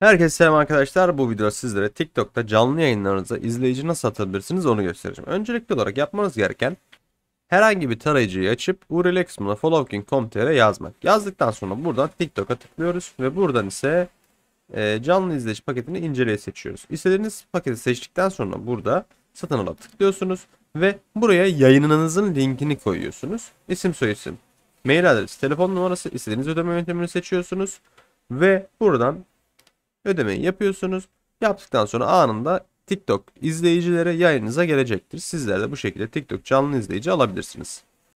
Herkese selam arkadaşlar. Bu videoda sizlere TikTok'ta canlı yayınlarınızı izleyici nasıl atabilirsiniz onu göstereceğim. Öncelikli olarak yapmanız gereken herhangi bir tarayıcıyı açıp URL kısmına followking.com.tr yazmak. Yazdıktan sonra buradan TikTok'a tıklıyoruz ve buradan ise e, canlı izleyici paketini inceleye seçiyoruz. İstediğiniz paketi seçtikten sonra burada satın ala tıklıyorsunuz ve buraya yayınınızın linkini koyuyorsunuz. İsim soyisim, mail adresi, telefon numarası, istediğiniz ödeme yöntemini seçiyorsunuz ve buradan ödemeyi yapıyorsunuz. Yaptıktan sonra anında TikTok izleyicilere yayınınıza gelecektir. Sizler de bu şekilde TikTok canlı izleyici alabilirsiniz.